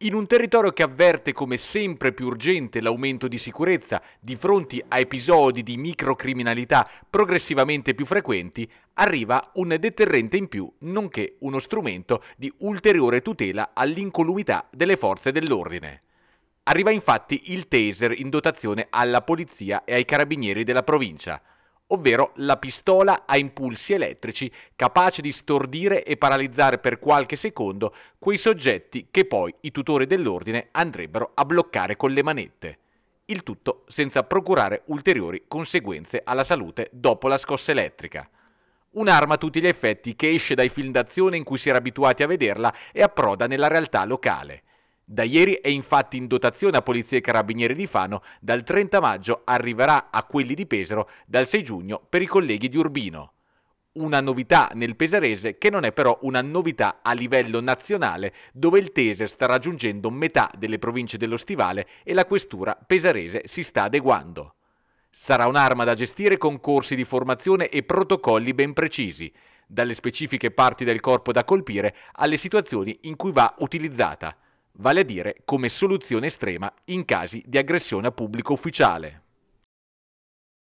In un territorio che avverte come sempre più urgente l'aumento di sicurezza di fronte a episodi di microcriminalità progressivamente più frequenti, arriva un deterrente in più, nonché uno strumento di ulteriore tutela all'incolumità delle forze dell'ordine. Arriva infatti il taser in dotazione alla polizia e ai carabinieri della provincia ovvero la pistola a impulsi elettrici capace di stordire e paralizzare per qualche secondo quei soggetti che poi i tutori dell'ordine andrebbero a bloccare con le manette. Il tutto senza procurare ulteriori conseguenze alla salute dopo la scossa elettrica. Un'arma a tutti gli effetti che esce dai film d'azione in cui si era abituati a vederla e approda nella realtà locale. Da ieri è infatti in dotazione a Polizia e Carabinieri di Fano, dal 30 maggio arriverà a quelli di Pesaro, dal 6 giugno per i colleghi di Urbino. Una novità nel pesarese che non è però una novità a livello nazionale, dove il Tese sta raggiungendo metà delle province dello Stivale e la questura pesarese si sta adeguando. Sarà un'arma da gestire con corsi di formazione e protocolli ben precisi, dalle specifiche parti del corpo da colpire alle situazioni in cui va utilizzata vale a dire come soluzione estrema in casi di aggressione a pubblico ufficiale.